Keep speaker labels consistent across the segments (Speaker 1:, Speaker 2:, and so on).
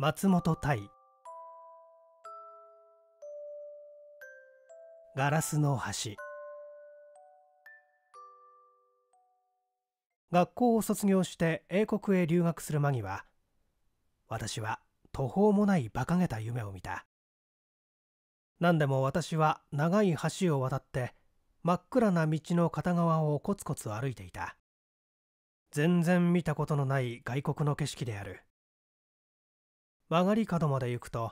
Speaker 1: 松本対ガラスの橋学校を卒業して英国へ留学する間際私は途方もない馬鹿げた夢を見た何でも私は長い橋を渡って真っ暗な道の片側をコツコツ歩いていた全然見たことのない外国の景色である曲がり角まで行くと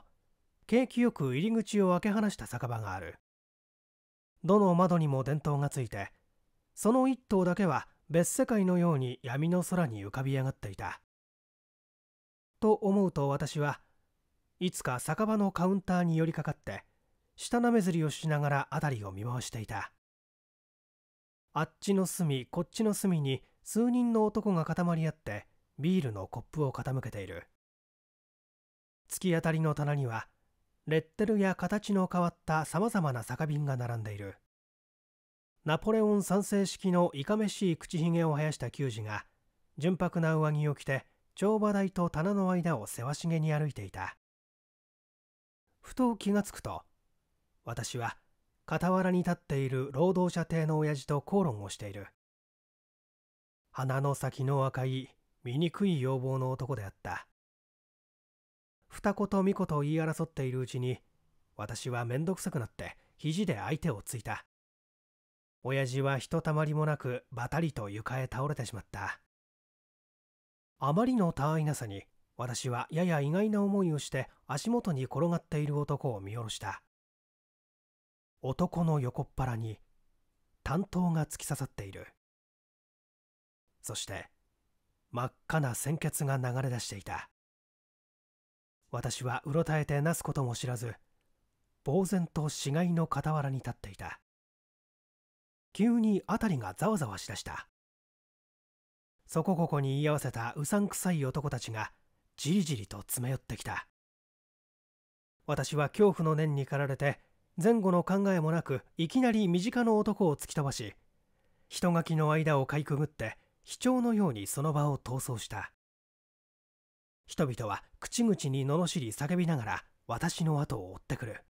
Speaker 1: 景気よく入り口を開け放した酒場があるどの窓にも電灯がついてその一頭だけは別世界のように闇の空に浮かび上がっていたと思うと私はいつか酒場のカウンターに寄りかかって舌なめずりをしながら辺りを見回していたあっちの隅こっちの隅に数人の男が固まり合ってビールのコップを傾けている突き当たりの棚にはレッテルや形の変わったさまざまな酒瓶が並んでいるナポレオン三世式のいかめしい口ひげを生やした球児が純白な上着を着て帳場台と棚の間をせわしげに歩いていたふと気がつくと私は傍らに立っている労働者邸の親父と口論をしている鼻の先の赤い醜い要望の男であった二子と三子と言い争っているうちに私は面倒くさくなって肘で相手をついた親父はひとたまりもなくばたりと床へ倒れてしまったあまりの他愛なさに私はやや意外な思いをして足元に転がっている男を見下ろした男の横っ腹に担当が突き刺さっているそして真っ赤な鮮血が流れ出していた私はうろたえてなすことも知らず呆然と死骸の傍らに立っていた急に辺りがざわざわしだしたそこここに居合わせたうさんくさい男たちがじりじりと詰め寄ってきた私は恐怖の念に駆られて前後の考えもなくいきなり身近の男を突き飛ばし人垣の間をかいくぐって卑怯のようにその場を逃走した人々は口々に罵り叫びながら私の後を追ってくる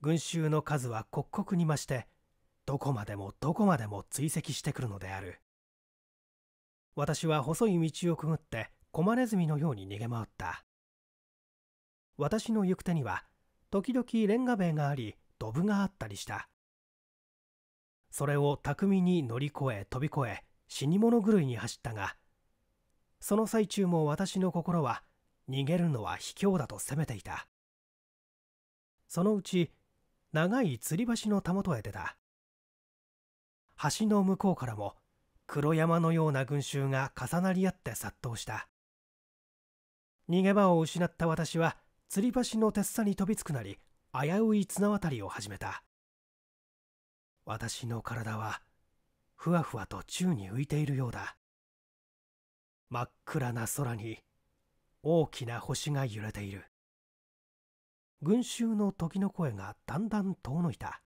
Speaker 1: 群衆の数は刻々に増してどこまでもどこまでも追跡してくるのである私は細い道をくぐってコマネズミのように逃げ回った私の行く手には時々レンガ塀がありドブがあったりしたそれを巧みに乗り越え飛び越え死に物狂いに走ったがその最中も私の心は逃げるのは卑怯だと責めていたそのうち長い吊り橋のたもとへ出た橋の向こうからも黒山のような群衆が重なり合って殺到した逃げ場を失った私は吊り橋の鉄さに飛びつくなり危うい綱渡りを始めた私の体はふわふわと宙に浮いているようだ真っ暗な空に大きな星が揺れている群衆の時の声がだんだん遠のいた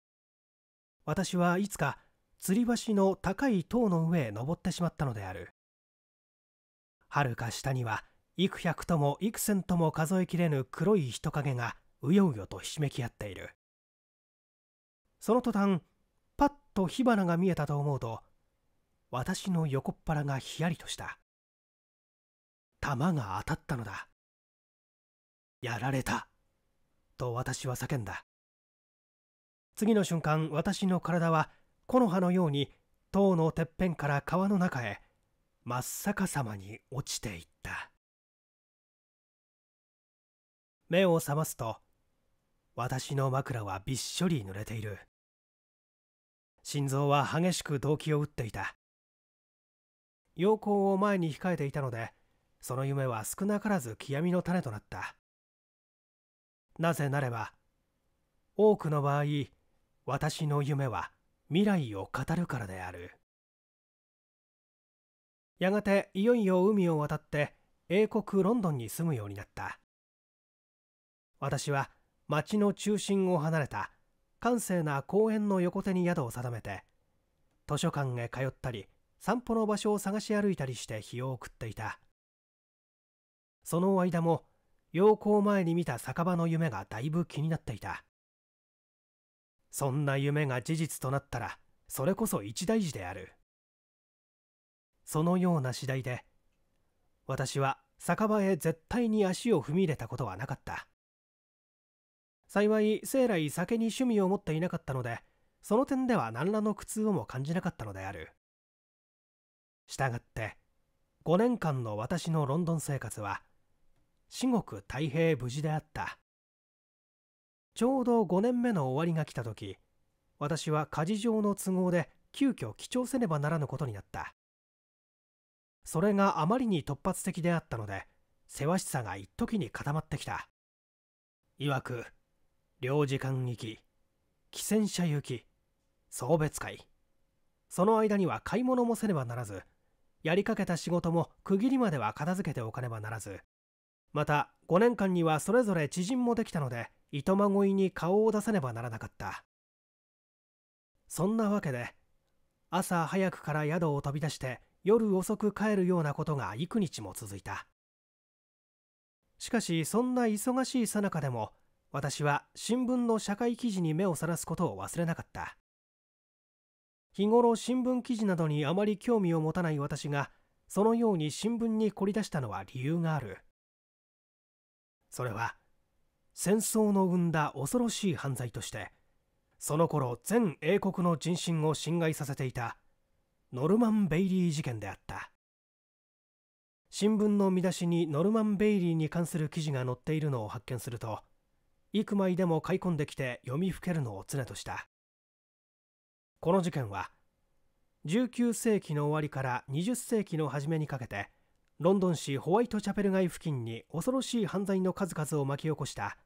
Speaker 1: 私はいつか吊り橋の高い塔の上へ登ってしまったのであるはるか下には幾百とも幾千とも数えきれぬ黒い人影がうようよとひしめき合っているその途端パッと火花が見えたと思うと私の横っ腹がひやりとした弾が当たったのだ。やられた。と私は叫んだ。次の瞬間、私の体は木の葉のように塔のてっぺんから川の中へ真っ逆さまに落ちていった。目を覚ますと、私の枕はびっしょり濡れている。心臓は激しく動悸を打っていた。陽光を前に控えていたので、その夢は少なからず極みの種となったなぜなれば多くの場合私の夢は未来を語るからであるやがていよいよ海を渡って英国ロンドンに住むようになった私は町の中心を離れた閑静な公園の横手に宿を定めて図書館へ通ったり散歩の場所を探し歩いたりして日を送っていたその間も陽光前に見た酒場の夢がだいぶ気になっていたそんな夢が事実となったらそれこそ一大事であるそのような次第で私は酒場へ絶対に足を踏み入れたことはなかった幸い生来酒に趣味を持っていなかったのでその点では何らの苦痛をも感じなかったのであるしたがって5年間の私のロンドン生活は至極太平無事であったちょうど5年目の終わりが来た時私は家事上の都合で急遽帰帳せねばならぬことになったそれがあまりに突発的であったのでせわしさが一時に固まってきたいわく領事館行き汽船車行き送別会その間には買い物もせねばならずやりかけた仕事も区切りまでは片付けておかねばならずまた5年間にはそれぞれ知人もできたのでいとまごいに顔を出さねばならなかったそんなわけで朝早くから宿を飛び出して夜遅く帰るようなことが幾日も続いたしかしそんな忙しいさなかでも私は新聞の社会記事に目をさらすことを忘れなかった日頃新聞記事などにあまり興味を持たない私がそのように新聞に凝り出したのは理由があるそれは戦争の生んだ恐ろしい犯罪としてその頃全英国の人心を侵害させていたノルマン・ベイリー事件であった新聞の見出しにノルマン・ベイリーに関する記事が載っているのを発見すると幾枚でも買い込んできて読みふけるのを常としたこの事件は19世紀の終わりから20世紀の初めにかけてロンドン市ホワイトチャペル街付近に恐ろしい犯罪の数々を巻き起こした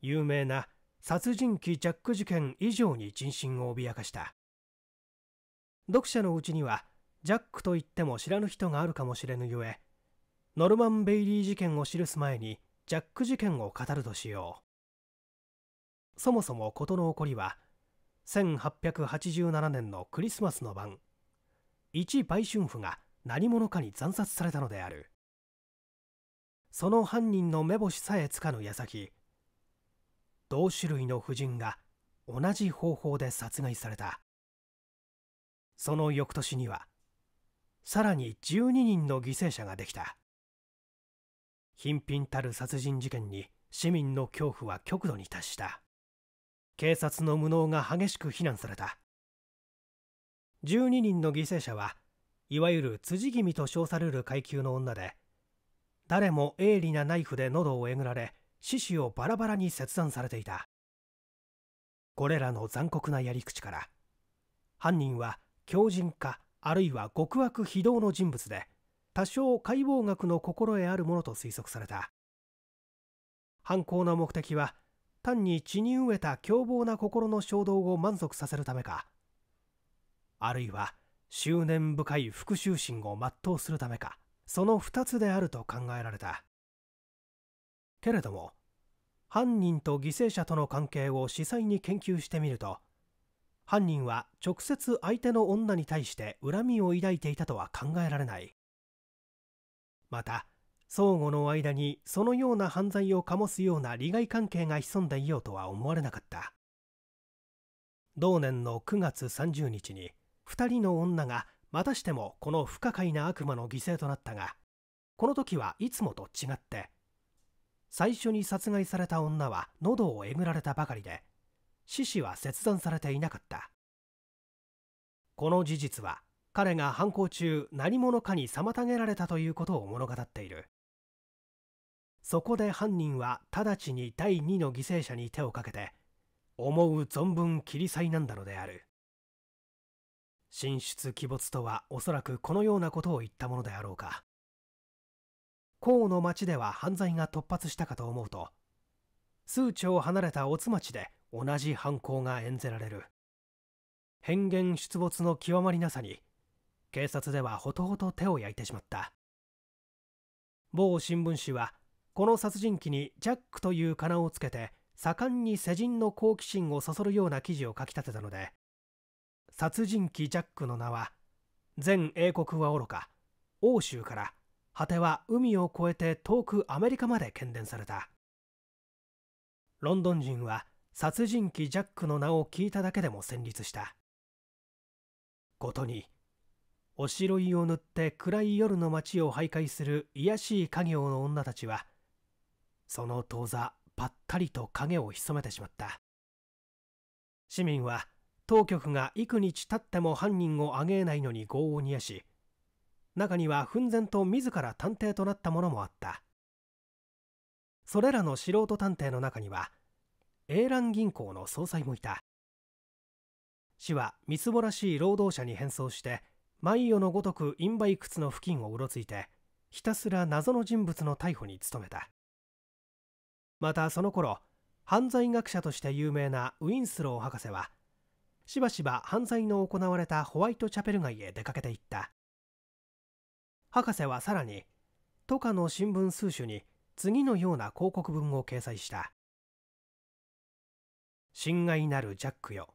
Speaker 1: 有名な殺人鬼ジャック事件以上に人心を脅かした読者のうちにはジャックといっても知らぬ人があるかもしれぬゆえノルマン・ベイリー事件を記す前にジャック事件を語るとしようそもそも事の起こりは1887年のクリスマスの晩一売春婦が何者かに惨殺されたのであるその犯人の目星さえつかぬ矢先同種類の婦人が同じ方法で殺害されたその翌年にはさらに12人の犠牲者ができた貧品たる殺人事件に市民の恐怖は極度に達した警察の無能が激しく非難された12人の犠牲者はいわゆる辻気味と称される階級の女で誰も鋭利なナイフで喉をえぐられ四肢をバラバラに切断されていたこれらの残酷なやり口から犯人は強人かあるいは極悪非道の人物で多少解剖学の心得あるものと推測された犯行の目的は単に血に飢えた凶暴な心の衝動を満足させるためかあるいは執念深い復讐心を全うするためかその2つであると考えられたけれども犯人と犠牲者との関係を司細に研究してみると犯人は直接相手の女に対して恨みを抱いていたとは考えられないまた相互の間にそのような犯罪を醸すような利害関係が潜んでいようとは思われなかった同年の9月30日に2人の女がまたしてもこの不可解な悪魔の犠牲となったがこの時はいつもと違って最初に殺害された女は喉をえぐられたばかりで獅子は切断されていなかったこの事実は彼が犯行中何者かに妨げられたということを物語っているそこで犯人は直ちに第2の犠牲者に手をかけて思う存分切りなんだのである神出鬼没とはおそらくこのようなことを言ったものであろうか。甲の町では犯罪が突発したかと思うと、数町離れた乙津町で同じ犯行が演じられる。変幻出没の極まりなさに、警察ではほとほと手を焼いてしまった。某新聞紙は、この殺人鬼にジャックという仮名をつけて、盛んに世人の好奇心をそそるような記事を書き立てたので、殺人鬼ジャックの名は全英国はおろか欧州から果ては海を越えて遠くアメリカまで喧伝されたロンドン人は殺人鬼ジャックの名を聞いただけでも戦慄したことにおしろいを塗って暗い夜の街を徘徊する卑しい家業の女たちはその当座ぱったりと影を潜めてしまった市民は当局が幾日経っても犯人を挙げえないのに業を煮やし中には奮然と自ら探偵となったものもあったそれらの素人探偵の中には英蘭銀行の総裁もいた市はみすぼらしい労働者に変装して毎夜のごとくインバイ靴の付近をうろついてひたすら謎の人物の逮捕に努めたまたその頃犯罪学者として有名なウィンスロー博士はしばしば犯罪の行われたホワイトチャペル街へ出かけていった博士はさらに都下の新聞数種に次のような広告文を掲載した「親愛なるジャックよ」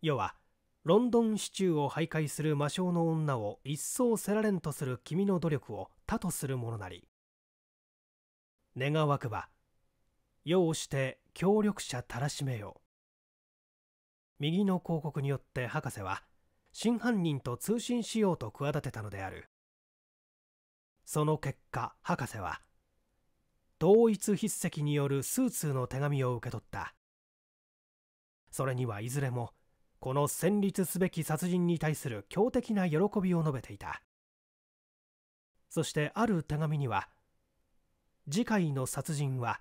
Speaker 1: 世はロンドン市中を徘徊する魔性の女を一層せられんとする君の努力を他とするものなり願わくば世をして協力者たらしめよ右の広告によって博士は真犯人と通信しようと企てたのであるその結果博士は同一筆跡による数通の手紙を受け取ったそれにはいずれもこの戦慄すべき殺人に対する強敵な喜びを述べていたそしてある手紙には次回の殺人は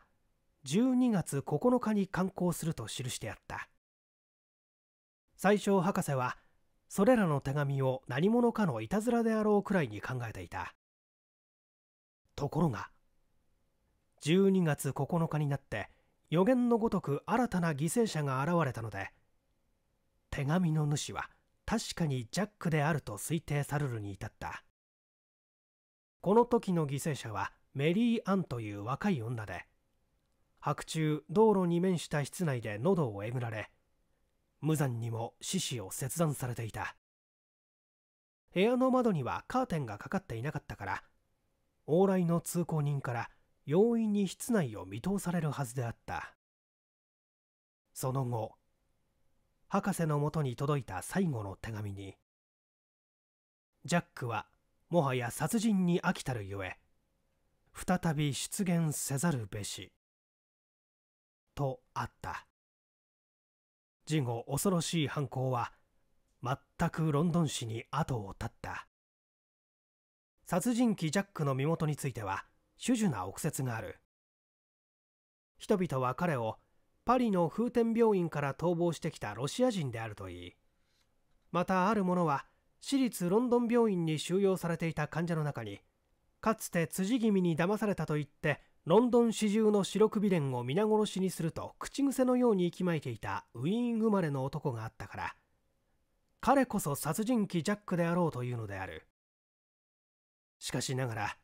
Speaker 1: 12月9日に刊行すると記してあった最初博士はそれらの手紙を何者かのいたずらであろうくらいに考えていたところが12月9日になって予言のごとく新たな犠牲者が現れたので手紙の主は確かにジャックであると推定されるに至ったこの時の犠牲者はメリー・アンという若い女で白昼道路に面した室内で喉をえぐられ無残にも獅子を切断されていた部屋の窓にはカーテンがかかっていなかったから往来の通行人から容易に室内を見通されるはずであったその後博士のもとに届いた最後の手紙にジャックはもはや殺人に飽きたるゆえ再び出現せざるべしとあった事後恐ろしい犯行は全くロンドン市に後を絶った殺人鬼ジャックの身元については種々な憶説がある人々は彼をパリの風天病院から逃亡してきたロシア人であるといいまたある者は私立ロンドン病院に収容されていた患者の中にかつて辻気味に騙されたと言ってロンドン市中の白首連を皆殺しにすると口癖のように息巻いていたウィーン生まれの男があったから彼こそ殺人鬼ジャックであろうというのであるしかしながら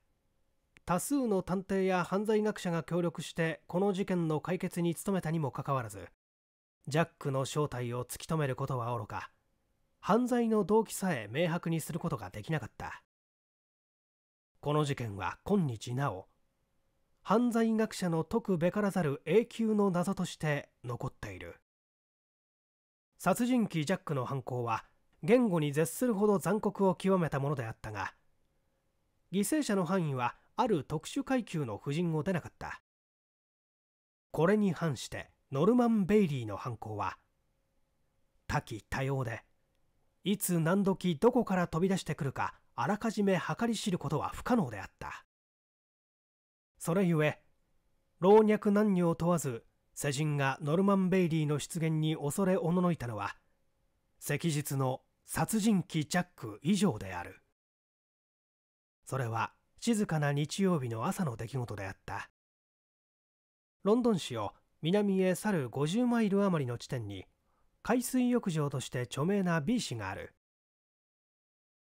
Speaker 1: 多数の探偵や犯罪学者が協力してこの事件の解決に努めたにもかかわらずジャックの正体を突き止めることはおろか犯罪の動機さえ明白にすることができなかったこの事件は今日なお犯罪学者の解くべからざる永久の謎として残っている殺人鬼ジャックの犯行は言語に絶するほど残酷を極めたものであったが犠牲者の範囲はある特殊階級の婦人を出なかったこれに反してノルマン・ベイリーの犯行は多岐多様でいつ何時どこから飛び出してくるかあらかじめ計り知ることは不可能であったそれゆえ、老若男女を問わず、世人がノルマン・ベイリーの出現に恐れおののいたのは、昔日の殺人鬼ジャック以上である。それは静かな日曜日の朝の出来事であった。ロンドン市を南へ去る50マイル余りの地点に、海水浴場として著名な B 市がある。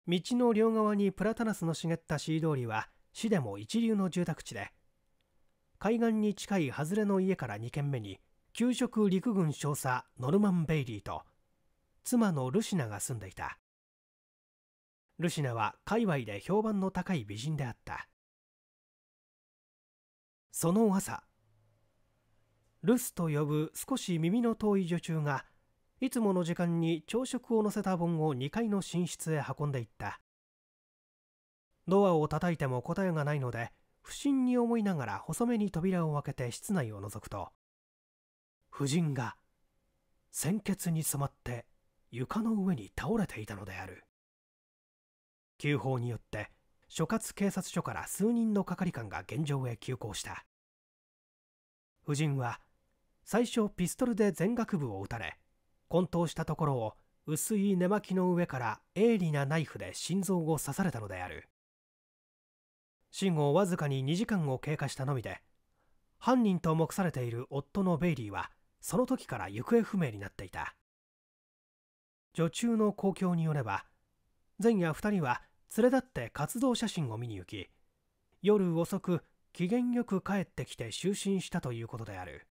Speaker 1: 道の両側にプラタナスの茂ったシー通りは市でも一流の住宅地で海岸に近い外れの家から2軒目に給食陸軍少佐ノルマン・ベイリーと妻のルシナが住んでいたルシナは界隈で評判の高い美人であったその朝ルスと呼ぶ少し耳の遠い女中がいつもの時間に朝食を載せた盆を2階の寝室へ運んでいったドアを叩いても答えがないので不審に思いながら細めに扉を開けて室内を覗くと夫人が鮮血に染まって床の上に倒れていたのである急報によって所轄警察署から数人の係官が現場へ急行した夫人は最初ピストルで全額部を撃たれ混沌したところを薄い寝巻きの上から鋭利なナイフで心臓を刺されたのである死後わずかに2時間を経過したのみで犯人と目されている夫のベイリーはその時から行方不明になっていた女中の公共によれば前夜2人は連れ立って活動写真を見に行き夜遅く機嫌よく帰ってきて就寝したということである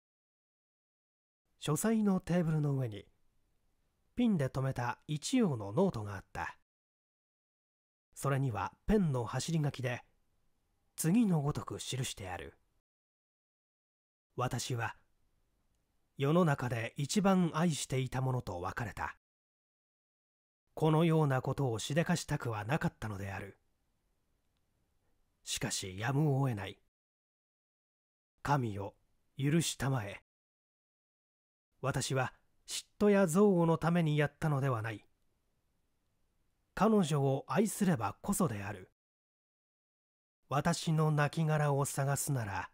Speaker 1: 書斎のテーブルの上にピンで留めた一葉のノートがあったそれにはペンの走り書きで次のごとく記してある私は世の中で一番愛していたものと別れたこのようなことをしでかしたくはなかったのであるしかしやむを得ない神を許したまえ私は嫉妬や憎悪のためにやったのではない彼女を愛すればこそである私の亡骸を探すなら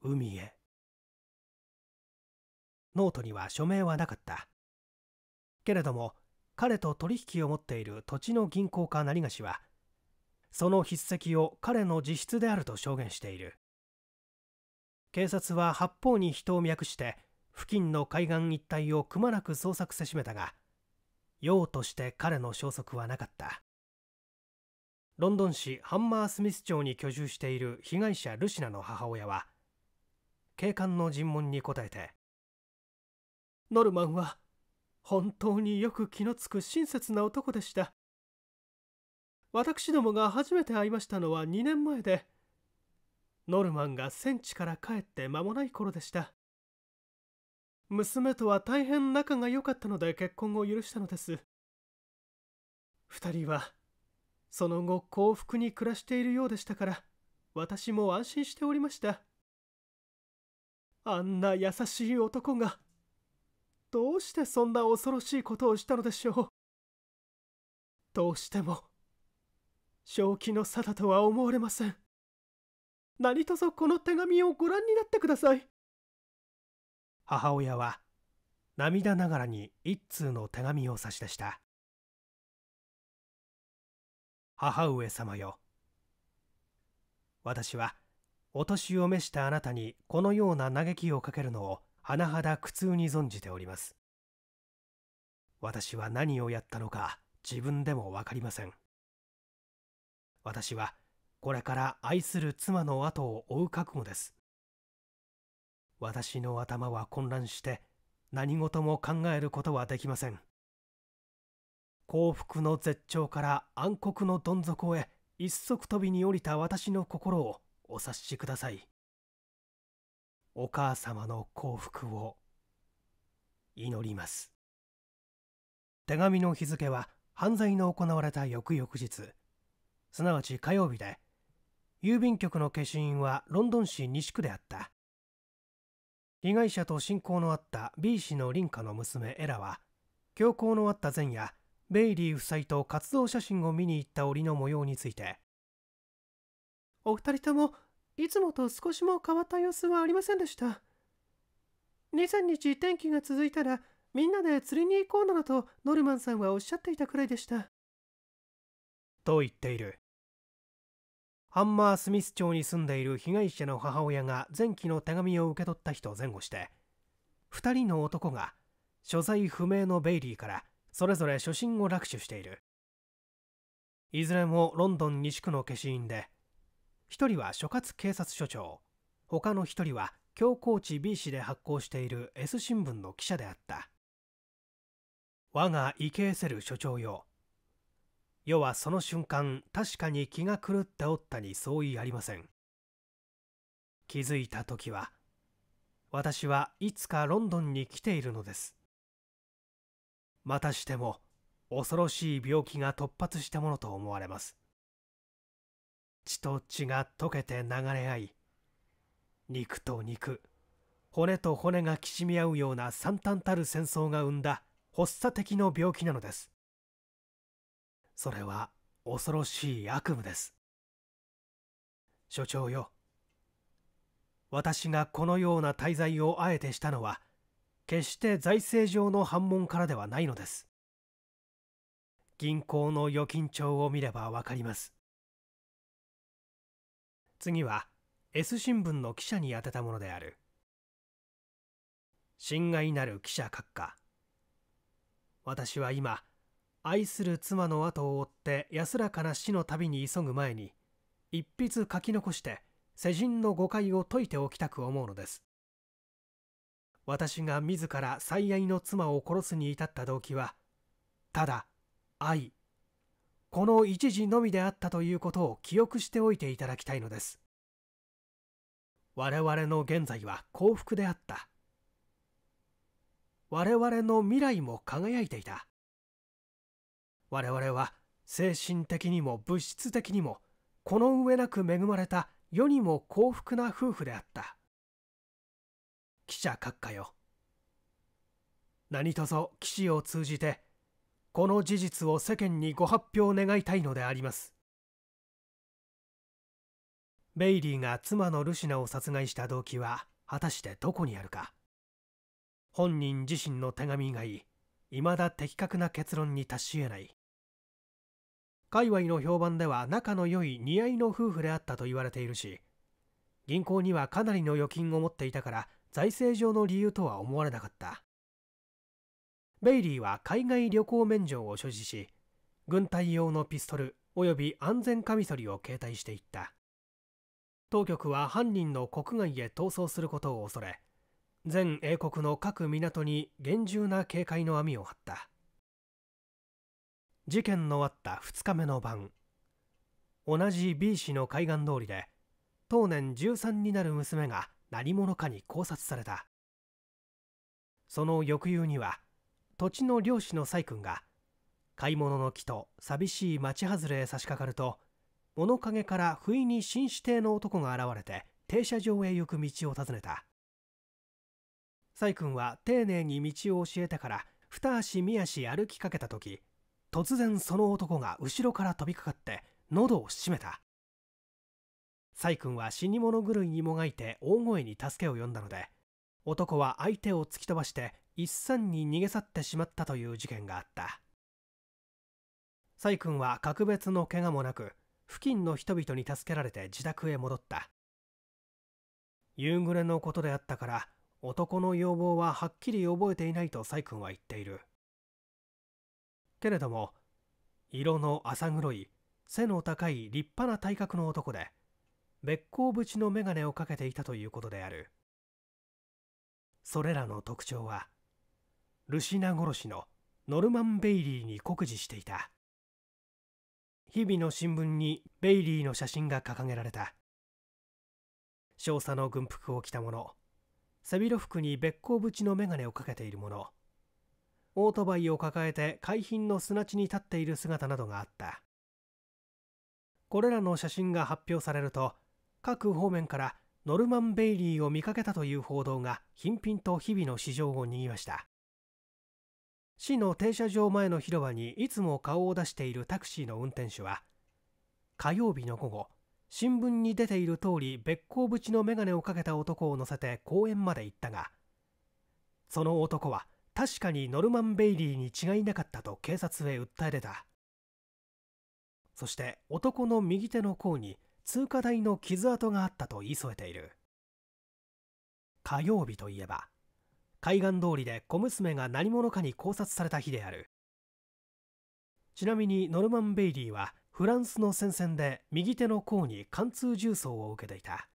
Speaker 1: 海へノートには署名はなかったけれども彼と取引を持っている土地の銀行家成ヶ氏はその筆跡を彼の自筆であると証言している警察は八方に人を脈して付近の海岸一帯をくまなく捜索せしめたが用として彼の消息はなかったロンドン市ハンマースミス町に居住している被害者ルシナの母親は警官の尋問に答えてノルマンは本当によく気のつく親切な男でした私どもが初めて会いましたのは2年前でノルマンが戦地から帰って間もない頃でした娘とは大変仲が良かったので結婚を許したのです2人はその後幸福に暮らしているようでしたから私も安心しておりましたあんな優しい男がどうしてそんな恐ろしいことをしたのでしょうどうしても正気の沙汰とは思われません何卒この手紙をご覧になってください母親は涙ながらに一通の手紙を差し出した母上様よ私はお年を召したあなたにこのような嘆きをかけるのを甚だ苦痛に存じております私は何をやったのか自分でも分かりません私はこれから愛する妻の後を追う覚悟です私の頭は混乱して何事も考えることはできません幸福の絶頂から暗黒のどん底へ一足飛びに降りた私の心をお察しくださいお母様の幸福を祈ります手紙の日付は犯罪の行われた翌々日すなわち火曜日で郵便局の消印はロンドン市西区であった被害者と親交のあった B 氏の隣家の娘エラは凶行のあった前夜ベイリー夫妻と活動写真を見に行った折の模様についてお二人ともいつもと少しも変わった様子はありませんでした23日天気が続いたらみんなで釣りに行こうなどとノルマンさんはおっしゃっていたくらいでしたと言っているハンマースミス町に住んでいる被害者の母親が前期の手紙を受け取った日と前後して2人の男が所在不明のベイリーからそれぞれ初心を落手しているいずれもロンドン西区の消印で1人は所轄警察署長他の1人は教皇地 B 市で発行している S 新聞の記者であった我が池江せる所長よ世はその瞬間確かに気が狂っておったに相違ありません気づいた時は私はいつかロンドンに来ているのですまたしても恐ろしい病気が突発したものと思われます血と血が溶けて流れ合い肉と肉骨と骨がきしみ合うような惨憺たる戦争が生んだ発作的の病気なのですそれは恐ろしい悪夢です所長よ私がこのような滞在をあえてしたのは決して財政上の反問からではないのです銀行の預金帳を見ればわかります次は S 新聞の記者に宛てたものである親愛なる記者閣下私は今愛する妻の後を追って安らかな死の旅に急ぐ前に一筆書き残して世人の誤解を解いておきたく思うのです私が自ら最愛の妻を殺すに至った動機はただ愛この一時のみであったということを記憶しておいていただきたいのです我々の現在は幸福であった我々の未来も輝いていた我々は精神的にも物質的にもこの上なく恵まれた世にも幸福な夫婦であった記者閣下よ何卒騎士を通じてこの事実を世間にご発表願いたいのでありますベイリーが妻のルシナを殺害した動機は果たしてどこにあるか本人自身の手紙以外未だ的確な結論に達し得ない界隈の評判では仲の良い似合いの夫婦であったと言われているし銀行にはかなりの預金を持っていたから財政上の理由とは思われなかった。ベイリーは海外旅行免除を所持し、軍隊用のピストル及び安全カミソリを携帯していった。当局は犯人の国外へ逃走することを恐れ、全英国の各港に厳重な警戒の網を張った。事件のあった2日目の晩、同じ B 市の海岸通りで、当年13になる娘が何者かに考察されたその翌夕には土地の漁師の細君が買い物の木と寂しい町外れへ差し掛かると物陰から不意に紳士邸の男が現れて停車場へ行く道を尋ねた細君は丁寧に道を教えてから二足三足歩きかけた時突然その男が後ろから飛びかかって喉を閉めたサイ君は死に物狂いにもがいて大声に助けを呼んだので男は相手を突き飛ばして一散に逃げ去ってしまったという事件があったサイ君は格別の怪我もなく付近の人々に助けられて自宅へ戻った夕暮れのことであったから男の要望ははっきり覚えていないとサイ君は言っているけれども色の浅黒い背の高い立派な体格の男で別甲縁の眼鏡をかけていたということであるそれらの特徴はルシナ殺しのノルマン・ベイリーに酷似していた日々の新聞にベイリーの写真が掲げられた少佐の軍服を着た者背広服にっ甲縁の眼鏡をかけている者オートバイを抱えて海浜の砂地に立っている姿などがあったこれらの写真が発表されると各方面からノルマン・ベイリーを見かけたという報道が頻品と日々の市場を賑わした市の停車場前の広場にいつも顔を出しているタクシーの運転手は火曜日の午後新聞に出ている通り別行縁の眼鏡をかけた男を乗せて公園まで行ったがその男は確かにノルマン・ベイリーに違いなかったと警察へ訴え出たそして男の右手の甲に通過台の傷跡があったと言い添えている火曜日といえば海岸通りで小娘が何者かに考察された日であるちなみにノルマン・ベイリーはフランスの戦線で右手の甲に貫通銃創を受けていた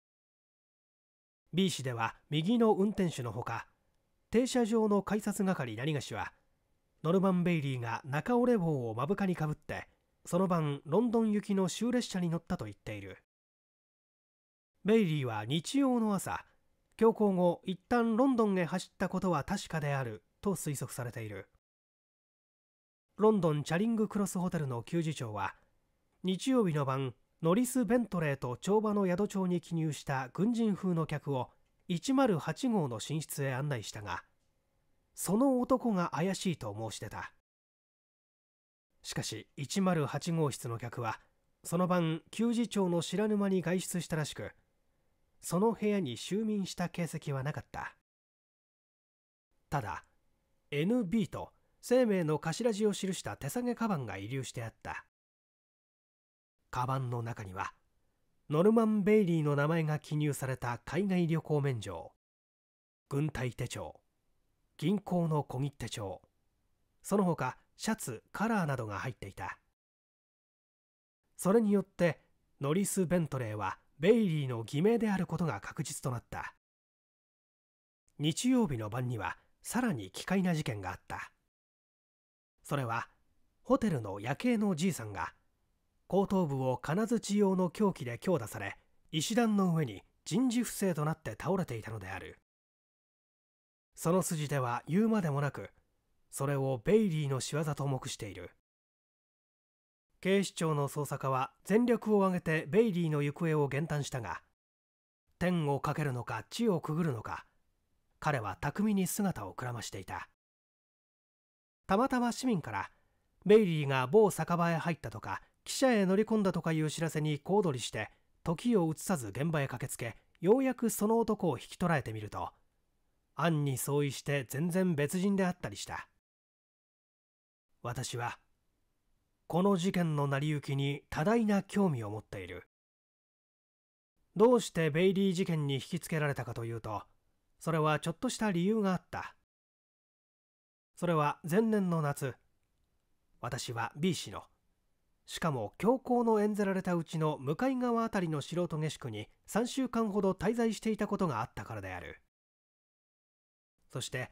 Speaker 1: B 氏では右の運転手のほか停車場の改札係何がしはノルマン・ベイリーが中折れ棒を目深にかぶってその晩ロンドン行きの終列車に乗ったと言っているベイリーは日曜の朝強行後一旦ロンドンへ走ったことは確かであると推測されているロンドンチャリングクロスホテルの給仕長は日曜日の晩ノリス・ベントレーと帳場の宿帳に記入した軍人風の客を108号の寝室へ案内したがその男が怪しいと申し出たしかし108号室の客はその晩給仕長の知らぬ間に外出したらしくその部屋に就眠した形跡はなかったただ NB と生命の頭字を記した手提げカバンが遺留してあったカバンの中にはノルマン・ベイリーの名前が記入された海外旅行免状軍隊手帳銀行の小切手帳その他シャツカラーなどが入っていたそれによってノリス・ベントレーはベイリーの偽名であることが確実となった日曜日の晩にはさらに奇怪な事件があったそれはホテルの夜景のじいさんが後頭部を金槌用の凶器で強打され石段の上に人事不正となって倒れていたのであるその筋では言うまでもなくそれをベイリーの仕業と目している警視庁の捜査課は全力を挙げてベイリーの行方を減反したが天をかけるのか地をくぐるのか彼は巧みに姿をくらましていたたまたま市民からベイリーが某酒場へ入ったとか汽車へ乗り込んだとかいう知らせに小躍りして時を移さず現場へ駆けつけようやくその男を引き取られてみると暗に相違して全然別人であったりした私はこの事件の成り行きに多大な興味を持っているどうしてベイリー事件に引きつけられたかというとそれはちょっとした理由があったそれは前年の夏私は B 氏のしかも教皇の演ぜられたうちの向かい側辺りの素人下宿に3週間ほど滞在していたことがあったからであるそして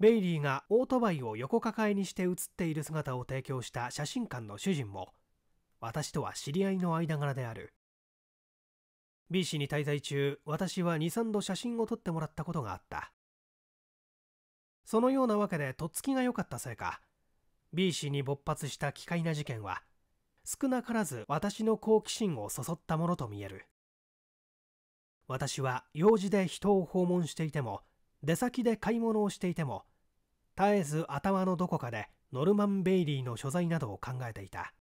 Speaker 1: ベイリーがオートバイを横抱えにして写っている姿を提供した写真館の主人も、私とは知り合いの間柄である。B 氏に滞在中、私は2、3度写真を撮ってもらったことがあった。そのようなわけで、とっつきが良かったせいか、B 氏に勃発した奇怪な事件は、少なからず私の好奇心をそそったものと見える。私は用事で人を訪問していても、出先で買い物をしていても絶えず頭のどこかでノルマン・ベイリーの所在などを考えていた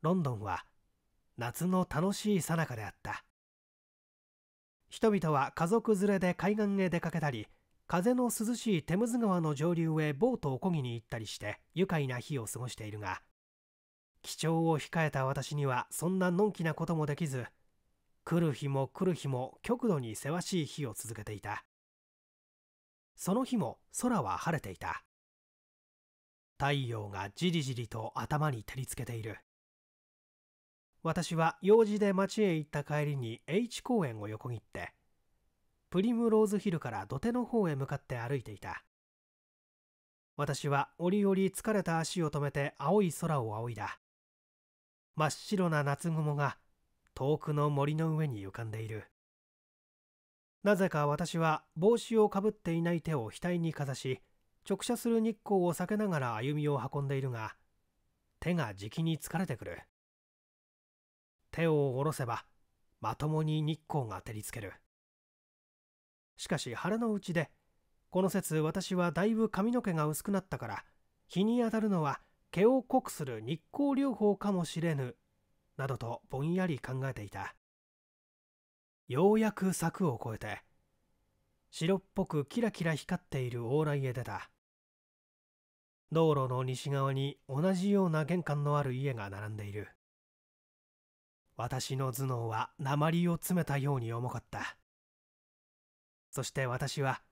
Speaker 1: ロンドンは夏の楽しいさなかであった人々は家族連れで海岸へ出かけたり風の涼しいテムズ川の上流へボートを漕ぎに行ったりして愉快な日を過ごしているが貴重を控えた私にはそんなのんきなこともできず来る日も来る日も極度にせわしい日を続けていたその日も空は晴れていた太陽がじりじりと頭に照りつけている私は用事で町へ行った帰りに H 公園を横切ってプリムローズヒルから土手の方へ向かって歩いていた私は折々疲れた足を止めて青い空を仰いだ真っ白な夏雲が遠くの森の上に浮かんでいるなぜか私は帽子をかぶっていない手を額にかざし直射する日光を避けながら歩みを運んでいるが手がじきに疲れてくる手を下ろせばまともに日光が照りつけるしかし腹の内でこの説私はだいぶ髪の毛が薄くなったから日に当たるのは毛を濃くする日光療法かもしれぬなどとぼんやり考えていたようやく柵を越えて白っぽくキラキラ光っている往来へ出た道路の西側に同じような玄関のある家が並んでいる私の頭脳は鉛を詰めたように重かったそして私は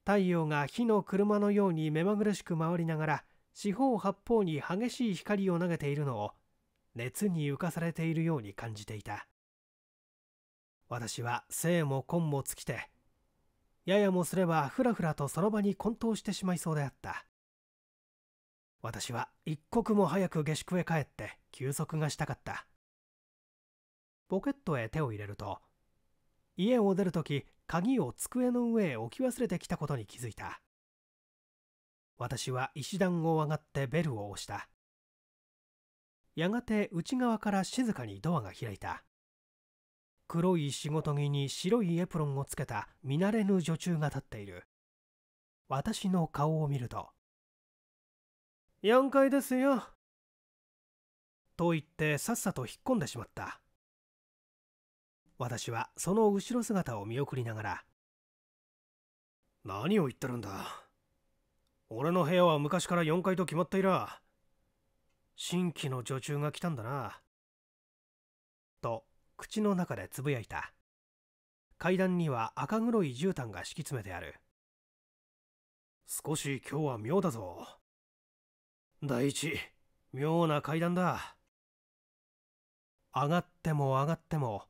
Speaker 1: 太陽が火の車のように目まぐるしく回りながら四方八方に激しい光を投げているのを熱に浮かされているように感じていた私は生も根も尽きてややもすればふらふらとその場に混沌してしまいそうであった私は一刻も早く下宿へ帰って休息がしたかったポケットへ手を入れると家を出るとき鍵を机の上へ置き忘れてきたことに気づいた私は石段を上がってベルを押したやがて内側から静かにドアが開いた黒い仕事着に白いエプロンをつけた見慣れぬ女中が立っている私の顔を見ると「4階ですよ」と言ってさっさと引っ込んでしまった私はその後ろ姿を見送りながら「何を言ってるんだ俺の部屋は昔から4階と決まっていら新規の女中が来たんだな口の中でつぶやいた階段には赤黒い絨毯が敷き詰めてある少し今日は妙だぞ第一妙な階段だ上がっても上がっても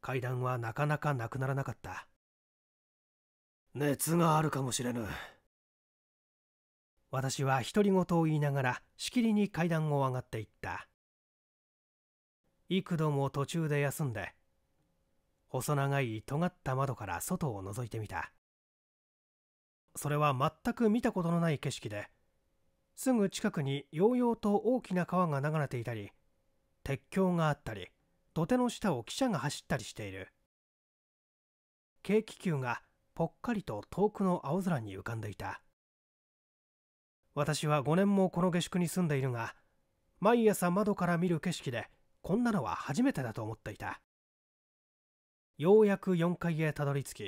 Speaker 1: 階段はなかなかなくならなかった熱があるかもしれぬ私は独り言を言いながらしきりに階段を上がっていった幾度も途中で休んで細長い尖った窓から外を覗いてみたそれは全く見たことのない景色ですぐ近くにヨーヨーと大きな川が流れていたり鉄橋があったり土手の下を汽車が走ったりしている軽気球がぽっかりと遠くの青空に浮かんでいた私は5年もこの下宿に住んでいるが毎朝窓から見る景色でこんなのは初めてだと思っていたようやく4階へたどり着き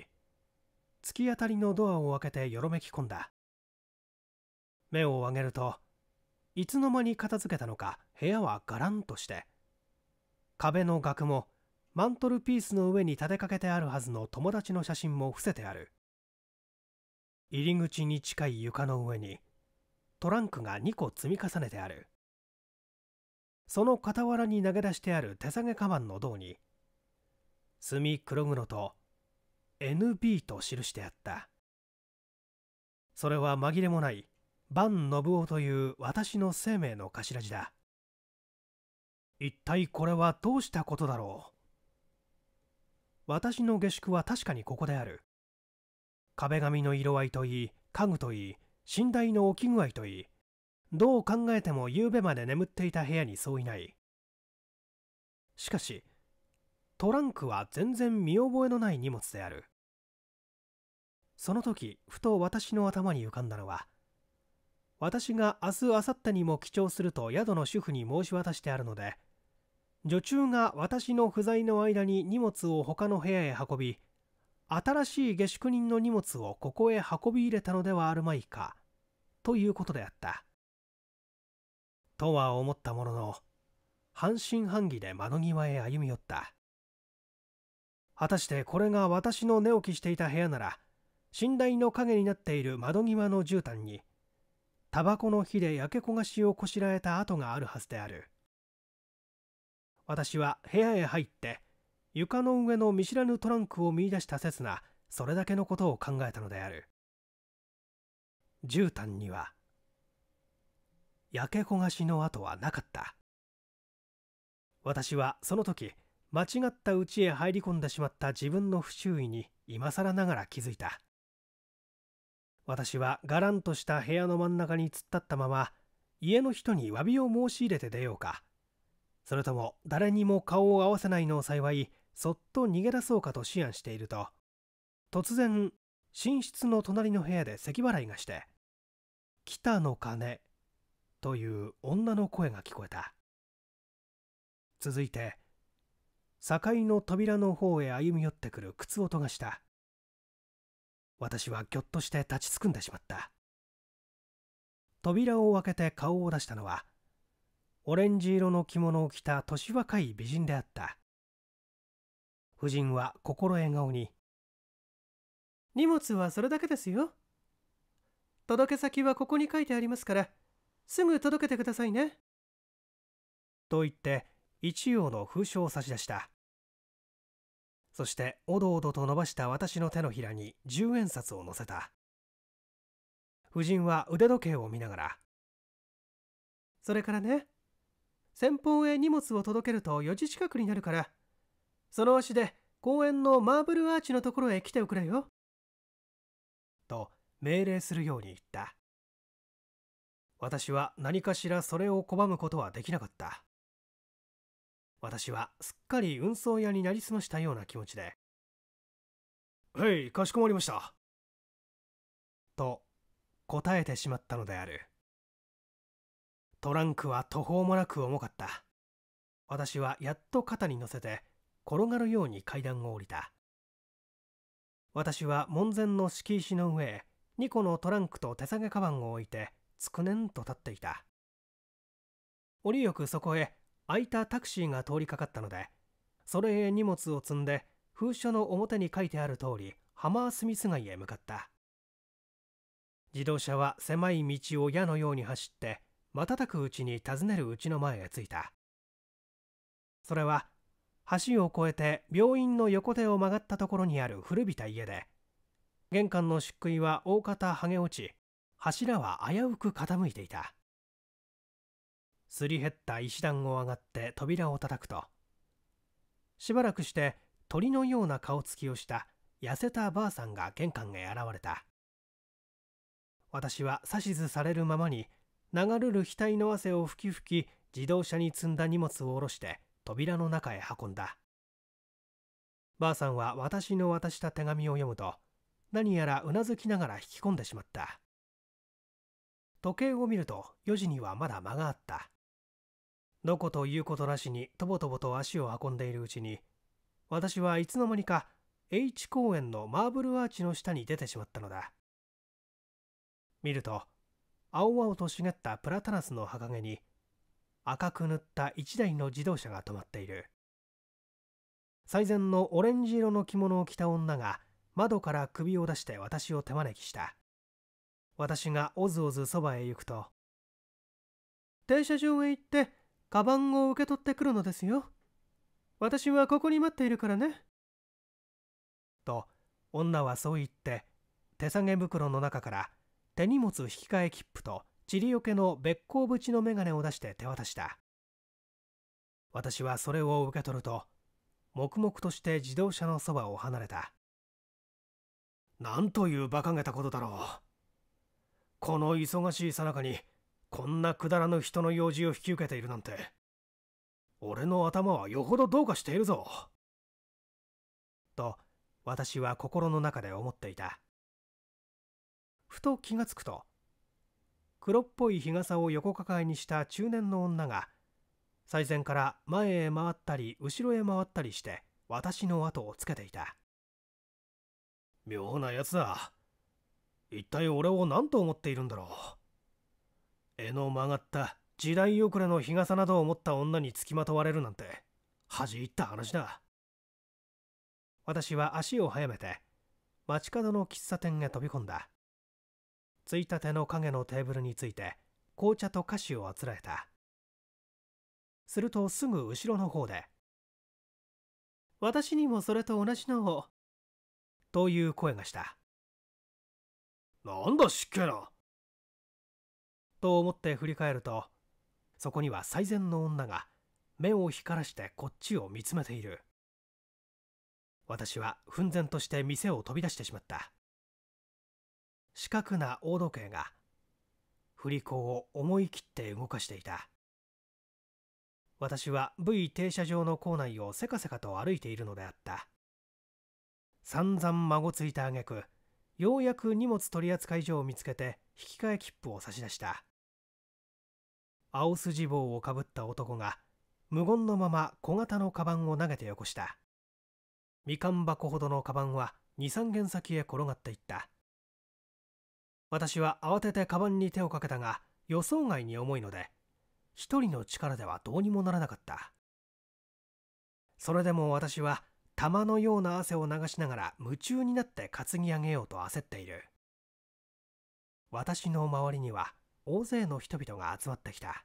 Speaker 1: 突き当たりのドアを開けてよろめき込んだ目を上げるといつの間に片付けたのか部屋はガランとして壁の額もマントルピースの上に立てかけてあるはずの友達の写真も伏せてある入り口に近い床の上にトランクが2個積み重ねてあるその傍らに投げ出してある手提げカバンの胴に墨黒黒と NB と記してあったそれは紛れもないバ信夫という私の生命の頭字だ一体これはどうしたことだろう私の下宿は確かにここである壁紙の色合いといい家具といい寝台の置き具合といいどう考えても夕べまで眠っていた部屋にそういない。しかし、トランクは全然見覚えのない荷物である。その時、ふと私の頭に浮かんだのは、私が明日、明後日にも記帳すると宿の主婦に申し渡してあるので、女中が私の不在の間に荷物を他の部屋へ運び、新しい下宿人の荷物をここへ運び入れたのではあるまいか、ということであった。とは思ったものの半信半疑で窓際へ歩み寄った果たしてこれが私の寝起きしていた部屋なら寝台の影になっている窓際の絨毯にタバコの火で焼け焦がしをこしらえた跡があるはずである私は部屋へ入って床の上の見知らぬトランクを見いだした刹那それだけのことを考えたのである絨毯には焼け焦がしの跡はなかった私はその時間違った家へ入り込んでしまった自分の不注意に今更ながら気づいた私はがらんとした部屋の真ん中に突っ立ったまま家の人に詫びを申し入れて出ようかそれとも誰にも顔を合わせないのを幸いそっと逃げ出そうかと思案していると突然寝室の隣の部屋で咳払いがして「北の鐘という女の声が聞こえた続いて境の扉の方へ歩み寄ってくる靴音がした私はぎょっとして立ちすくんでしまった扉を開けて顔を出したのはオレンジ色の着物を着た年若い美人であった夫人は心笑顔に「荷物はそれだけですよ届け先はここに書いてありますからすぐ届けてくださいねと言って一葉の封書を差し出したそしておどおどと伸ばした私の手のひらに10円札を載せた夫人は腕時計を見ながらそれからね先方へ荷物を届けると4時近くになるからその足で公園のマーブルアーチのところへ来ておくれよと命令するように言った私は何かしらそれを拒むことはできなかった私はすっかり運送屋になりすましたような気持ちで「はいかしこまりました」と答えてしまったのであるトランクは途方もなく重かった私はやっと肩に乗せて転がるように階段を降りた私は門前の敷石の上へ2個のトランクと手提げカバンを置いてつくねんと立っていた折よくそこへ空いたタクシーが通りかかったのでそれへ荷物を積んで封書の表に書いてある通りハマースミス街へ向かった自動車は狭い道を矢のように走って瞬くうちに訪ねるうちの前へ着いたそれは橋を越えて病院の横手を曲がったところにある古びた家で玄関の漆喰は大方剥げ落ち柱は危うく傾いていたすり減った石段を上がって扉を叩くとしばらくして鳥のような顔つきをした痩せたばあさんが玄関へ現れた私は指図されるままに流れる額の汗をふきふき自動車に積んだ荷物を下ろして扉の中へ運んだばあさんは私の渡した手紙を読むと何やらうなずきながら引き込んでしまった時計を見ると4時にはまだ間があった。どこと言うことなしにとぼとぼと足を運んでいるうちに、私はいつの間にか H 公園のマーブルアーチの下に出てしまったのだ。見ると、青々と茂ったプラタナスの墓陰に、赤く塗った1台の自動車が止まっている。最前のオレンジ色の着物を着た女が窓から首を出して私を手招きした。私がおずおずそばへ行くと停車場へ行ってカバンを受け取ってくるのですよ私はここに待っているからねと女はそう言って手提げ袋の中から手荷物引き換え切符とちりよけの別甲縁の眼鏡を出して手渡した私はそれを受け取ると黙々として自動車のそばを離れた何という馬鹿げたことだろうこの忙しいさなかにこんなくだらぬ人の用事を引き受けているなんて俺の頭はよほどどうかしているぞと私は心の中で思っていたふと気がつくと黒っぽい日傘を横抱えにした中年の女が最前から前へ回ったり後ろへ回ったりして私の後をつけていた妙なやつだ一体俺を何と思っているんだろう絵の曲がった時代遅れの日傘などを持った女につきまとわれるなんて恥いった話だ私は足を速めて街角の喫茶店へ飛び込んだついたての影のテーブルについて紅茶と菓子をあつらえたするとすぐ後ろの方で「私にもそれと同じのを」という声がしたなんだしっけな。と思って振り返ると、そこには最善の女が目を光らしてこっちを見つめている。私は奮然として店を飛び出してしまった。四角な大時計が振り子を思い切って動かしていた。私は V 停車場の構内をせかせかと歩いているのであった。散々孫ついた挙句、ようやく荷物取扱所を見つけて引き換え切符を差し出した青筋棒をかぶった男が無言のまま小型のカバンを投げてよこしたみかん箱ほどのカバンは23軒先へ転がっていった私は慌ててカバンに手をかけたが予想外に重いので一人の力ではどうにもならなかったそれでも私は玉のような汗を流しながら夢中になって担ぎ上げようと焦っている私の周りには大勢の人々が集まってきた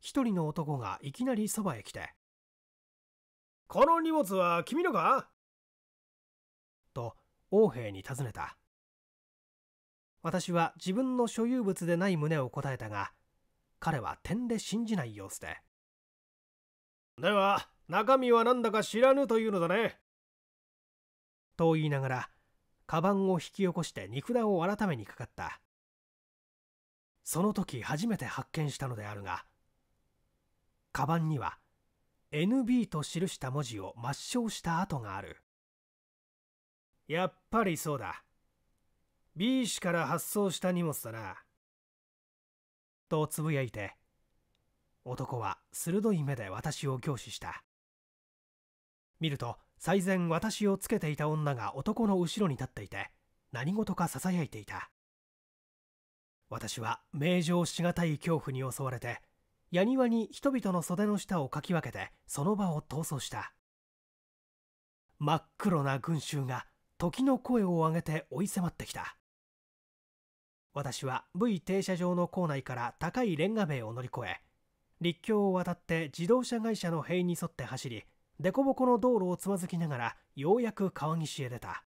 Speaker 1: 一人の男がいきなりそばへ来て「この荷物は君のか?」と王兵に尋ねた私は自分の所有物でない旨を答えたが彼は点で信じない様子で「では中身はなんだか知らぬというのだね。と言いながら、カバンを引き起こして肉弾を改めにかかった。その時初めて発見したのであるが、カバンには NB と記した文字を抹消した跡がある。やっぱりそうだ。B 氏から発送した荷物だな。とつぶやいて、男は鋭い目で私を凝視した。見ると最前私をつけていた女が男の後ろに立っていて何事か囁いていた私は名状しがたい恐怖に襲われてやにわに人々の袖の下をかき分けてその場を逃走した真っ黒な群衆が時の声を上げて追い迫ってきた私は V 停車場の構内から高いレンガ塀を乗り越え陸橋を渡って自動車会社の塀に沿って走り凸凹の道路をつまずきながらようやく川岸へ出た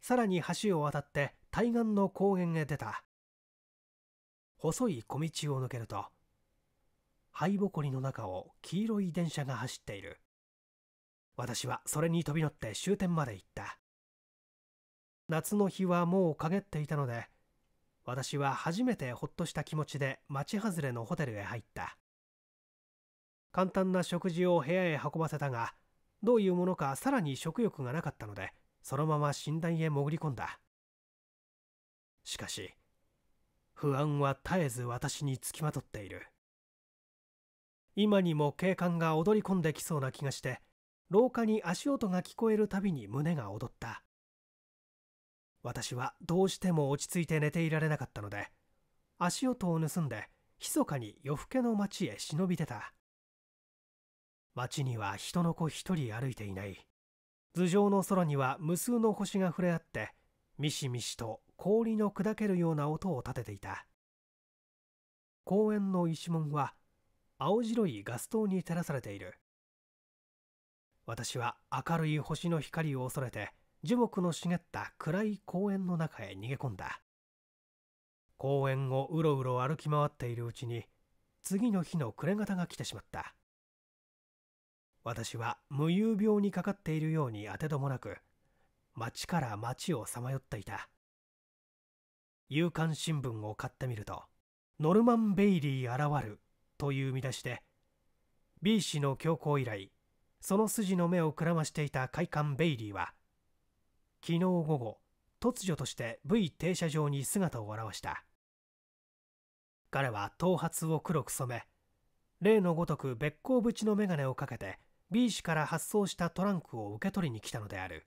Speaker 1: さらに橋を渡って対岸の高原へ出た細い小道を抜けると灰ぼこりの中を黄色い電車が走っている私はそれに飛び乗って終点まで行った夏の日はもう陰っていたので私は初めてほっとした気持ちで町外れのホテルへ入った簡単な食事を部屋へ運ばせたがどういうものかさらに食欲がなかったのでそのまま寝台へ潜り込んだしかし不安は絶えず私につきまとっている今にも警官が踊り込んできそうな気がして廊下に足音が聞こえるたびに胸が踊った私はどうしても落ち着いて寝ていられなかったので足音を盗んで密かに夜更けの町へ忍び出た街には人の子一人歩いていない頭上の空には無数の星が触れ合ってミシミシと氷の砕けるような音を立てていた公園の一門は青白いガス灯に照らされている私は明るい星の光を恐れて樹木の茂った暗い公園の中へ逃げ込んだ公園をうろうろ歩き回っているうちに次の日の暮れ方が来てしまった私は無遊病にかかっているように当てどもなく町から町をさまよっていた夕刊新聞を買ってみると「ノルマン・ベイリー現る」という見出しで B 氏の強行以来その筋の目をくらましていた快官ベイリーは昨日午後突如として V 停車場に姿を現した彼は頭髪を黒く染め例のごとく別行縁の眼鏡をかけて B 氏から発送したトランクを受け取りに来たのである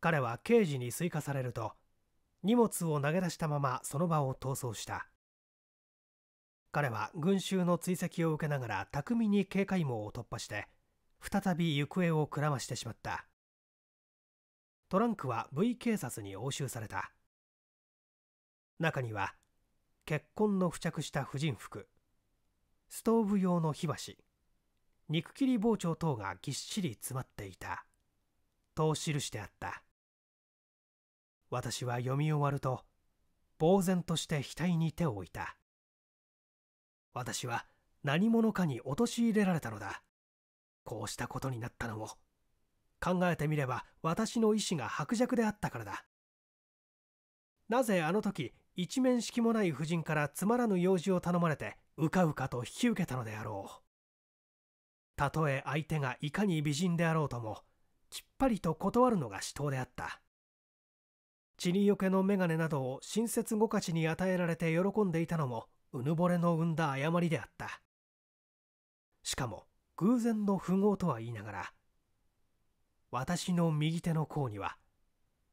Speaker 1: 彼は刑事に追加されると荷物を投げ出したままその場を逃走した彼は群衆の追跡を受けながら巧みに警戒網を突破して再び行方をくらましてしまったトランクは V 警察に押収された中には血痕の付着した婦人服ストーブ用の火箸肉切り包丁等がぎっしり詰まっていたと記してあった私は読み終わると呆然として額に手を置いた私は何者かに陥れられたのだこうしたことになったのも考えてみれば私の意志が薄弱であったからだなぜあの時一面識もない夫人からつまらぬ用事を頼まれてうかうかと引き受けたのであろうたとえ相手がいかに美人であろうともきっぱりと断るのが死闘であった塵よけの眼鏡などを親切ごかちに与えられて喜んでいたのもうぬぼれの生んだ誤りであったしかも偶然の富豪とは言いながら私の右手の甲には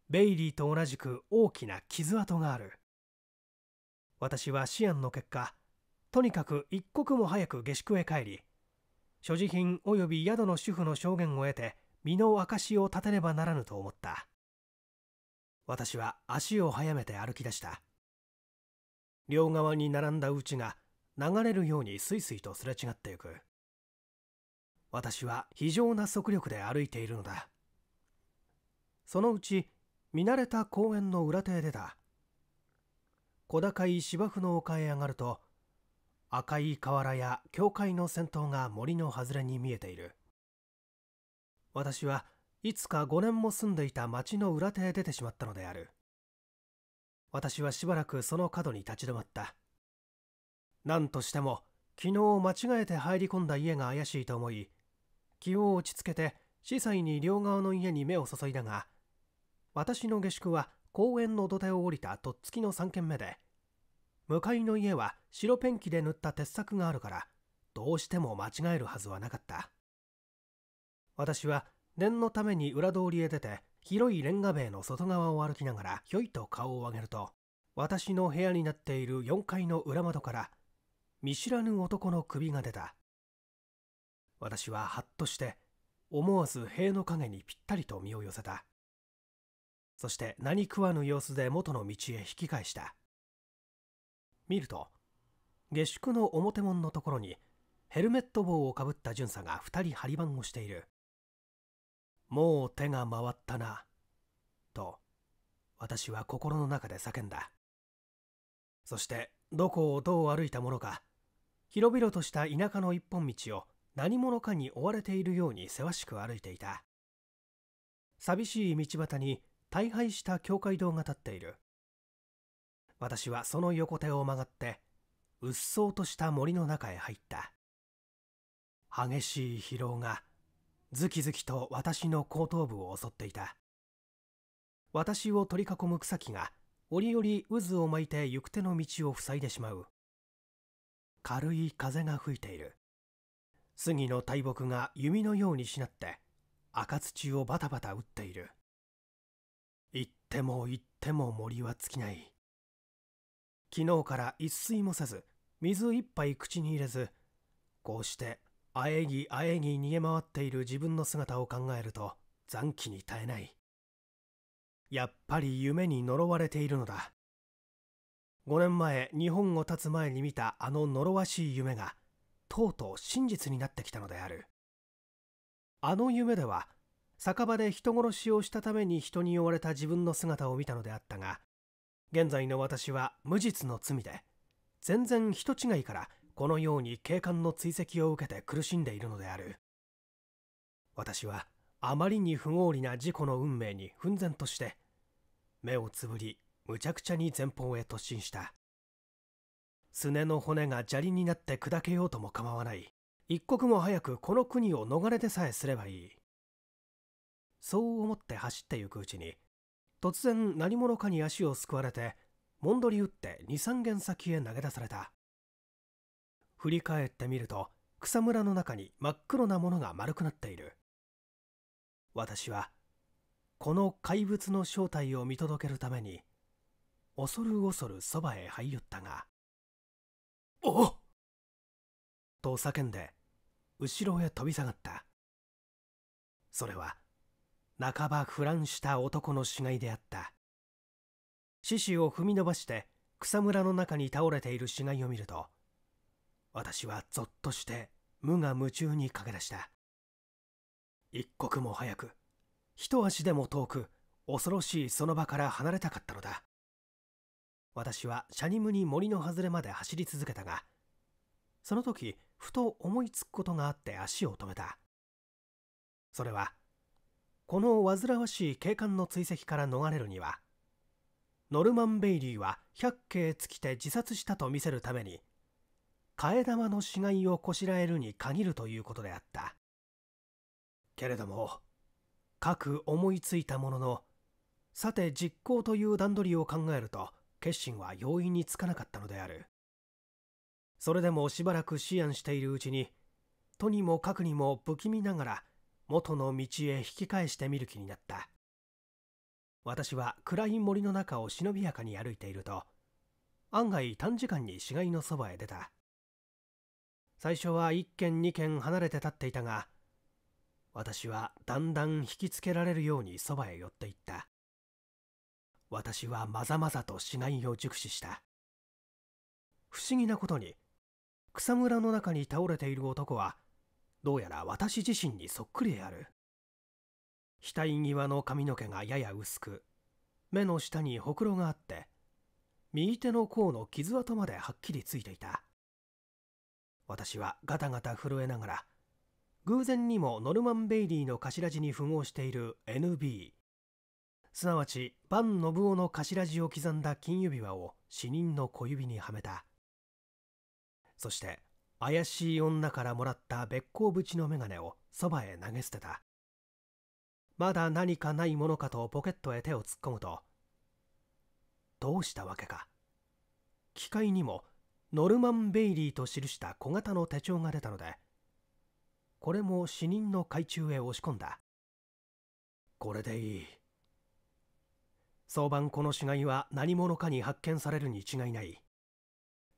Speaker 1: ベイリーと同じく大きな傷跡がある私は思案の結果とにかく一刻も早く下宿へ帰り所持品及び宿の主婦の証言を得て身の証を立てねばならぬと思った私は足を速めて歩き出した両側に並んだうちが流れるようにスイスイとすれ違ってゆく私は非常な速力で歩いているのだそのうち見慣れた公園の裏手へ出た小高い芝生の丘へ上がると赤い瓦や教会の先頭が森の外れに見えている私はいつか5年も住んでいた町の裏手へ出てしまったのである私はしばらくその角に立ち止まった何としても昨日間違えて入り込んだ家が怪しいと思い気を落ち着けて司祭に両側の家に目を注いだが私の下宿は公園の土手を降りたとっつきの3軒目で向かいの家は白ペンキで塗った鉄柵があるからどうしても間違えるはずはなかった私は念のために裏通りへ出て広いレンガ塀の外側を歩きながらひょいと顔を上げると私の部屋になっている4階の裏窓から見知らぬ男の首が出た私はハッとして思わず塀の影にぴったりと身を寄せたそして何食わぬ様子で元の道へ引き返した見ると下宿の表門のところにヘルメット帽をかぶった巡査が2人張り番をしているもう手が回ったなと私は心の中で叫んだそしてどこをどう歩いたものか広々とした田舎の一本道を何者かに追われているようにせわしく歩いていた寂しい道端に大敗した教会堂が立っている私はその横手を曲がって、うっそうとした森の中へ入った。激しい疲労が、ズキズキと私の後頭部を襲っていた。私を取り囲む草木が、折々渦を巻いて行く手の道を塞いでしまう。軽い風が吹いている。杉の大木が弓のようにしなって、赤土をバタバタ打っている。行っても行っても森は尽きない。昨日から一睡もせず水一杯口に入れずこうしてあえぎあえぎ逃げ回っている自分の姿を考えると残機に耐えないやっぱり夢に呪われているのだ5年前日本を立つ前に見たあの呪わしい夢がとうとう真実になってきたのであるあの夢では酒場で人殺しをしたために人に追われた自分の姿を見たのであったが現在の私は無実の罪で全然人違いからこのように警官の追跡を受けて苦しんでいるのである私はあまりに不合理な事故の運命に奮然として目をつぶりむちゃくちゃに前方へ突進したすねの骨が砂利になって砕けようとも構わない一刻も早くこの国を逃れてさえすればいいそう思って走ってゆくうちに突然何者かに足をすくわれてもんどり打って23軒先へ投げ出された振り返ってみると草むらの中に真っ黒なものが丸くなっている私はこの怪物の正体を見届けるために恐る恐るそばへ這い寄ったが「おっ!」と叫んで後ろへ飛び下がったそれは半ば腐乱した男の死骸であった獅子を踏み伸ばして草むらの中に倒れている死骸を見ると私はぞっとして無我夢中に駆け出した一刻も早く一足でも遠く恐ろしいその場から離れたかったのだ私はシャニムに森の外れまで走り続けたがその時ふと思いつくことがあって足を止めたそれはこの煩わしい警官の追跡から逃れるにはノルマン・ベイリーは百景尽きて自殺したと見せるために替え玉の死骸をこしらえるに限るということであったけれどもかく思いついたもののさて実行という段取りを考えると決心は容易につかなかったのであるそれでもしばらく思案しているうちにとにもかくにも不気味ながら元の道へ引き返してみる気になった私は暗い森の中を忍びやかに歩いていると案外短時間に死骸のそばへ出た最初は1軒2軒離れて立っていたが私はだんだん引きつけられるようにそばへ寄っていった私はまざまざと死骸を熟視した不思議なことに草むらの中に倒れている男はどうやら私自身にそっくりである額際の髪の毛がやや薄く目の下にほくろがあって右手の甲の傷跡まではっきりついていた私はガタガタ震えながら偶然にもノルマン・ベイリーの頭地に符合している NB すなわちバン・ノブオの頭地を刻んだ金指輪を死人の小指にはめたそして怪しい女からもらったべっ甲縁の眼鏡をそばへ投げ捨てたまだ何かないものかとポケットへ手を突っ込むとどうしたわけか機械にもノルマン・ベイリーと記した小型の手帳が出たのでこれも死人の海中へ押し込んだこれでいい早晩この死骸は何者かに発見されるに違いない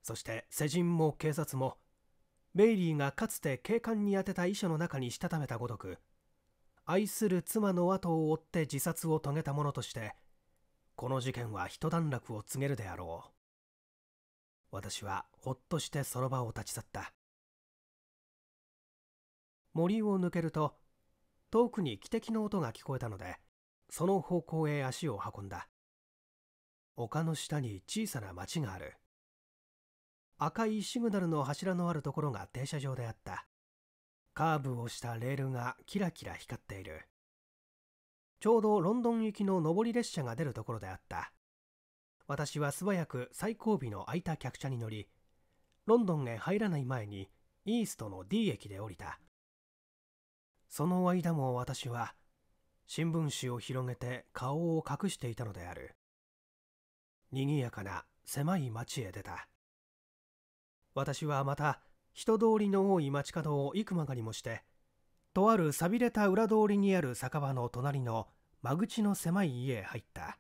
Speaker 1: そして世人も警察もベイリーがかつて警官に宛てた遺書の中にしたためたごとく愛する妻の後を追って自殺を遂げたものとしてこの事件は一段落を告げるであろう私はほっとしてその場を立ち去った森を抜けると遠くに汽笛の音が聞こえたのでその方向へ足を運んだ丘の下に小さな町がある赤いシグナルの柱のあるところが停車場であった。カーブをしたレールがキラキラ光っている。ちょうどロンドン行きの上り列車が出るところであった。私は素早く最後尾の空いた客車に乗り、ロンドンへ入らない前にイーストの D 駅で降りた。その間も私は新聞紙を広げて顔を隠していたのである。賑やかな狭い街へ出た。私はまた人通りの多い街角を幾曲がりもしてとある寂れた裏通りにある酒場の隣の間口の狭い家へ入った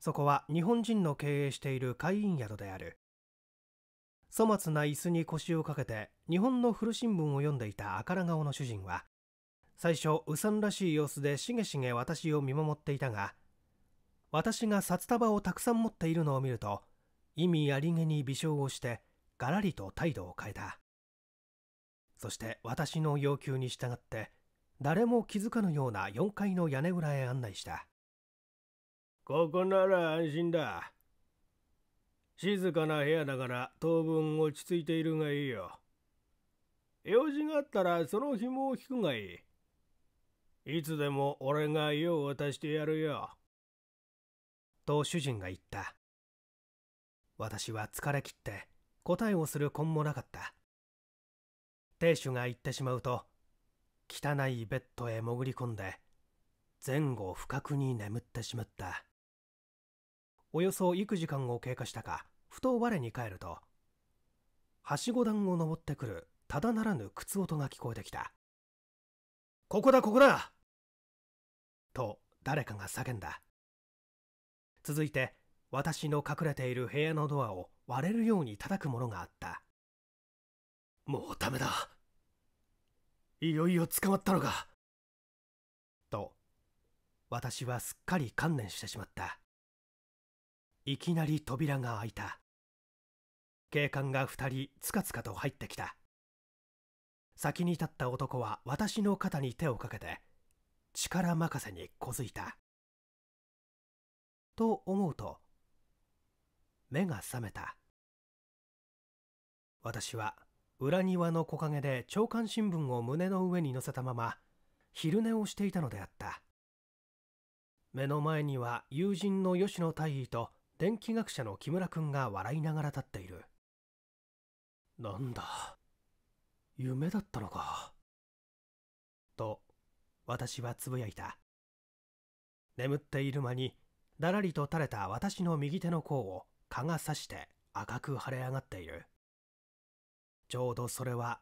Speaker 1: そこは日本人の経営している会員宿である粗末な椅子に腰をかけて日本の古新聞を読んでいた赤ら顔の主人は最初うさんらしい様子でしげしげ私を見守っていたが私が札束をたくさん持っているのを見ると意味ありげに微笑をしてガラリと態度を変えたそして私の要求に従って誰も気づかぬような4階の屋根裏へ案内したここなら安心だ静かな部屋だから当分落ち着いているがいいよ用事があったらその紐を引くがいいいつでも俺が家を渡してやるよと主人が言った私は疲れ切って答えをする根もなかった亭主が言ってしまうと汚いベッドへ潜り込んで前後不覚に眠ってしまったおよそ幾時間を経過したかふと我に返るとはしご段を登ってくるただならぬ靴音が聞こえてきたここだここだと誰かが叫んだ続いて私の隠れている部屋のドアを割れるように叩くものがあったもうダメだいよいよ捕まったのかと私はすっかり観念してしまったいきなり扉が開いた警官が2人つかつかと入ってきた先に立った男は私の肩に手をかけて力任せにこづいたと思うと目が覚めた私は裏庭の木陰で朝刊新聞を胸の上に乗せたまま昼寝をしていたのであった目の前には友人の吉野大尉と電気学者の木村君が笑いながら立っているなんだ夢だったのかと私はつぶやいた眠っている間にだらりと垂れた私の右手の甲を蚊が刺して赤く腫れ上がっているちょうどそれは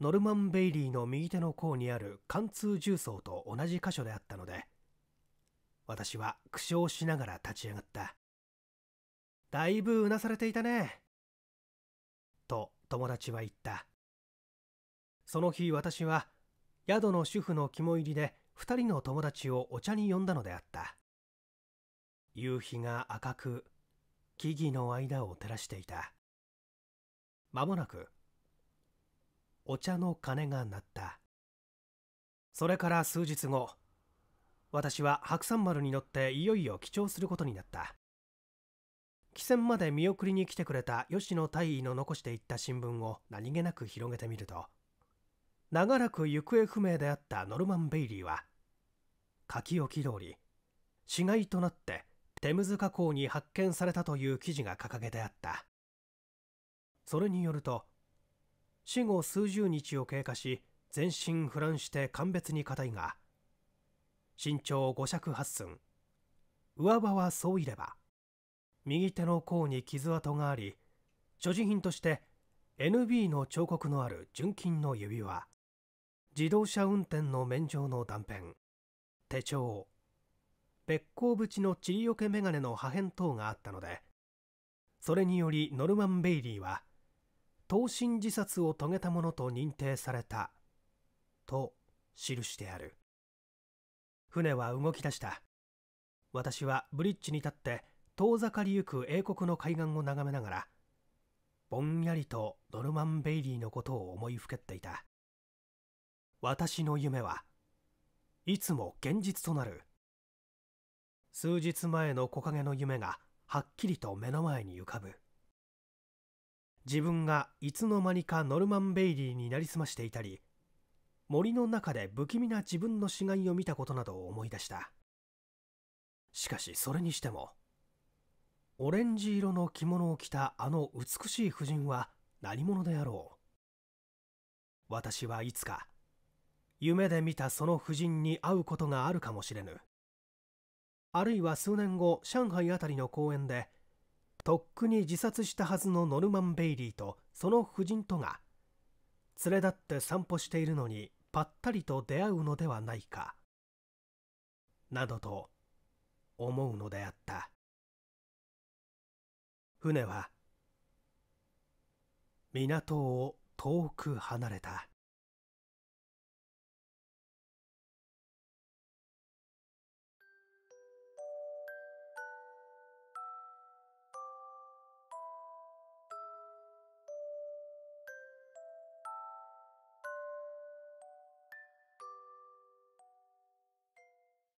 Speaker 1: ノルマン・ベイリーの右手の甲にある貫通重曹と同じ箇所であったので私は苦笑しながら立ち上がっただいぶうなされていたねと友達は言ったその日私は宿の主婦の肝入りで2人の友達をお茶に呼んだのであった夕日が赤く木々の間を照らしていたまもなくお茶の鐘が鳴ったそれから数日後私は白山丸に乗っていよいよ帰町することになった汽船まで見送りに来てくれた吉野大尉の残していった新聞を何気なく広げてみると長らく行方不明であったノルマン・ベイリーは書き置き通り死骸となってテムズ河口に発見されたという記事が掲げてあったそれによると死後数十日を経過し全身腐乱して鑑別に硬いが身長5尺8寸上場はそういれば右手の甲に傷跡があり所持品として NB の彫刻のある純金の指輪自動車運転の免状の断片手帳別光縁の塵よけ眼鏡の破片等があったのでそれによりノルマン・ベイリーは投身自殺を遂げたものと認定されたと記してある船は動き出した私はブリッジに立って遠ざかりゆく英国の海岸を眺めながらぼんやりとノルマン・ベイリーのことを思いふけっていた私の夢はいつも現実となる数日前の木陰の夢がはっきりと目の前に浮かぶ自分がいつの間にかノルマン・ベイリーになりすましていたり森の中で不気味な自分の死骸を見たことなどを思い出したしかしそれにしてもオレンジ色の着物を着たあの美しい婦人は何者であろう私はいつか夢で見たその婦人に会うことがあるかもしれぬあるいは数年後上海あたりの公園でとっくに自殺したはずのノルマン・ベイリーとその夫人とが連れ立って散歩しているのにぱったりと出会うのではないかなどと思うのであった船は港を遠く離れた